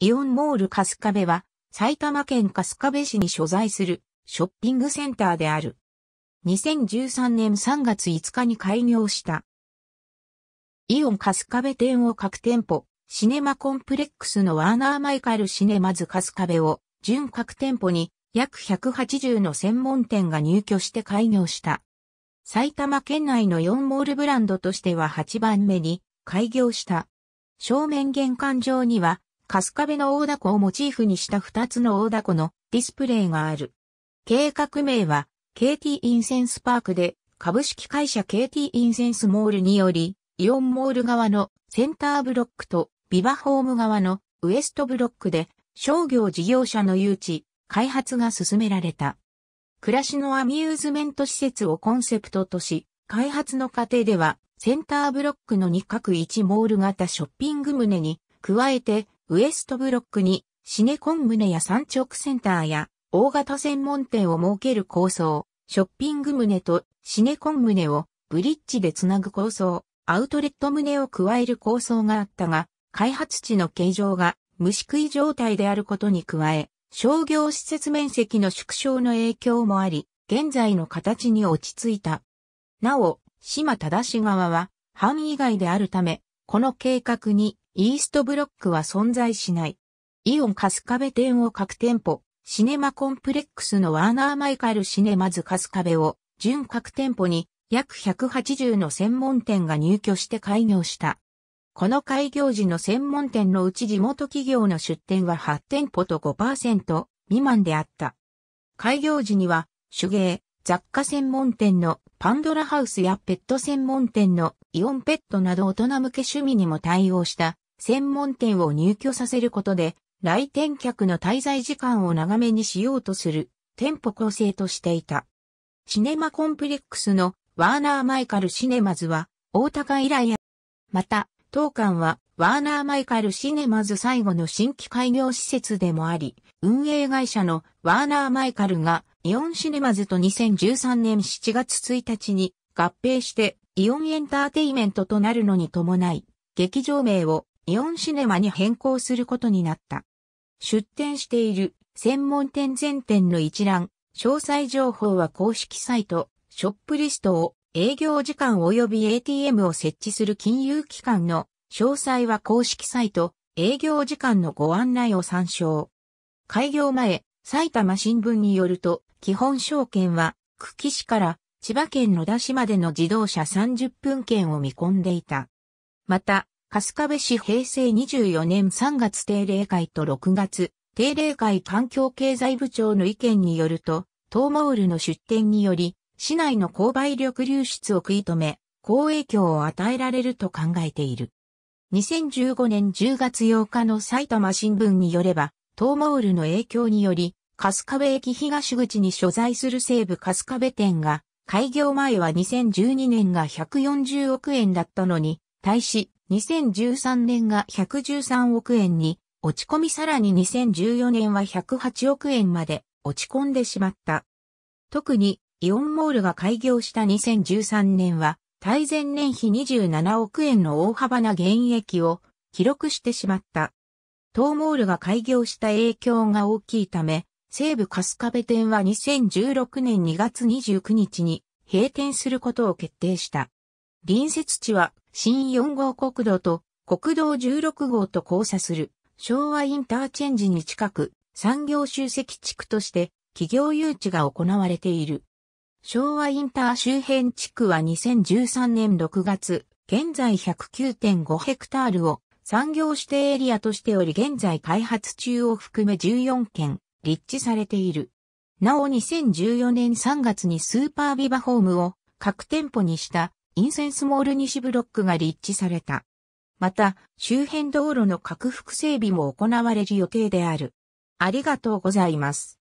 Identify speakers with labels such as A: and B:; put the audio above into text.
A: イオンモール春日部は埼玉県春日部市に所在するショッピングセンターである。2013年3月5日に開業した。イオン春日部店を各店舗、シネマコンプレックスのワーナーマイカルシネマズ春日部を準各店舗に約180の専門店が入居して開業した。埼玉県内の4モールブランドとしては8番目に開業した。正面玄関上にはカスカベの大凧をモチーフにした2つの大凧のディスプレイがある。計画名は KT インセンスパークで株式会社 KT インセンスモールによりイオンモール側のセンターブロックとビバホーム側のウエストブロックで商業事業者の誘致、開発が進められた。暮らしのアミューズメント施設をコンセプトとし、開発の過程ではセンターブロックの2角1モール型ショッピング棟に加えてウエストブロックにシネコンネや産直センターや大型専門店を設ける構想、ショッピングネとシネコンネをブリッジでつなぐ構想、アウトレットネを加える構想があったが、開発地の形状が虫食い状態であることに加え、商業施設面積の縮小の影響もあり、現在の形に落ち着いた。なお、島正側は、範囲外であるため、この計画にイーストブロックは存在しない。イオンスカベ店を各店舗、シネマコンプレックスのワーナーマイカルシネマズスカベを、準各店舗に約180の専門店が入居して開業した。この開業時の専門店のうち地元企業の出店は8店舗と5%未満であった。開業時には手芸、雑貨専門店のパンドラハウスやペット専門店のイオンペットなど大人向け趣味にも対応した専門店を入居させることで、来店客の滞在時間を長めにしようとする店舗構成としていた。シネマコンプレックスのワーナー・マイカル・シネマズは大高以来や、また当館はワーナー・マイカル・シネマズ最後の新規開業施設でもあり、運営会社のワーナー・マイカルがイオンシネマズと2013年7月1日に合併してイオンエンターテイメントとなるのに伴い、劇場名をイオンシネマに変更することになった。出展している専門店全店の一覧、詳細情報は公式サイト、ショップリストを営業時間及び ATM を設置する金融機関の詳細は公式サイト、営業時間のご案内を参照。開業前、埼玉新聞によると、基本証券は、久喜市から千葉県野田市までの自動車30分券を見込んでいた。また、春日部市平成24年3月定例会と6月、定例会環境経済部長の意見によると、トーモールの出店により、市内の購買力流出を食い止め、好影響を与えられると考えている。2015年10月8日の埼玉新聞によれば、トーモールの影響により、春日部駅東口に所在する西部春日部店が、開業前は2012年が140億円だったのに、対し、2013年が113億円に落ち込みさらに2014年は108億円まで落ち込んでしまった。特にイオンモールが開業した2013年は、対前年比27億円の大幅な減益を記録してしまった。東モールが開業した影響が大きいため、西部カスカベ店は2016年2月29日に閉店することを決定した。隣接地は新4号国道と国道16号と交差する昭和インターチェンジに近く産業集積地区として企業誘致が行われている。昭和インター周辺地区は2013年6月、現在109.5ヘクタールを産業指定エリアとしており現在開発中を含め14件立地されている。なお2014年3月にスーパービバホームを各店舗にしたインセンスモール西ブロックが立地された。また、周辺道路の拡幅整備も行われる予定である。ありがとうございます。